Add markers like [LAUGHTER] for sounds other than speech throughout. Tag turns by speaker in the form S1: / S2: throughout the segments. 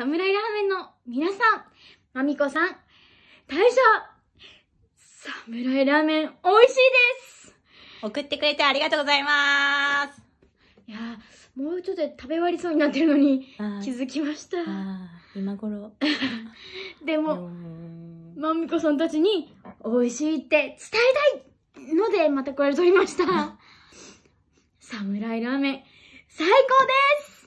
S1: 侍ラーメンの皆さん、まみこさん、大将、侍ラーメン美味しいです送ってくれてありがとうございますいやもうちょっとで食べ終わりそうになってるのに気づきました。今頃。[LAUGHS] でも、まみこさんたちに美味しいって伝えたいのでまたこれ撮りました。侍 [LAUGHS] ラーメン最高で
S2: す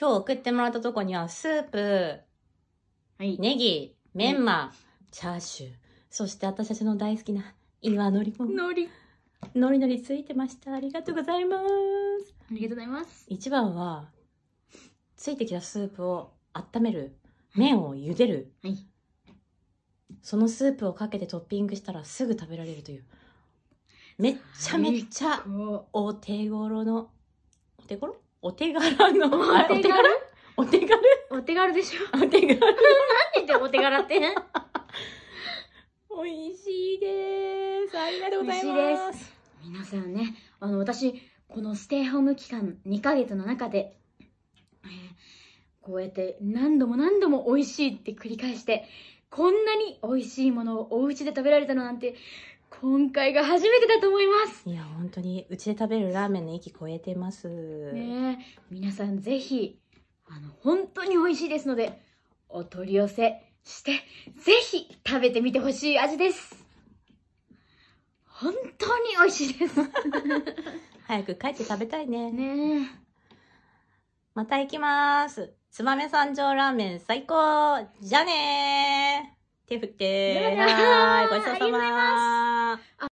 S2: 今日送ってもらったとこには、スープ、はい、ネギ、メンマ、チャーシュー、そして私たちの大好きな岩のりも。のり。のりのりついてました。ありがとうございます。ありがとうございます。一番は、ついてきたスープを温める。麺を茹でる。はい。そのスープをかけてトッピングしたらすぐ食べられるという。めっちゃめっちゃお手頃の、お手頃
S1: お手柄の、お手柄お手柄お手軽でしょお手柄。なんで言ってお手柄って美味しいです。ありがとうございます。美味しいです。皆さんね、あの、私、このステイホーム期間2ヶ月の中で、えー、こうやって何度も何度も美味しいって繰り返して、こんなに美味しいものをお家で食べられたのなんて今回が初めてだと思います
S2: いや本当にうちで食べるラーメンの域超えてます
S1: ね皆さんぜひあの本当に美味しいですのでお取り寄せしてぜひ食べてみてほしい味です本当に美味しいです
S2: [LAUGHS] 早く帰って食べたいねねまた行きますつまめ三条ラーメン最高じゃあね手振ってはいごちそうさま啊。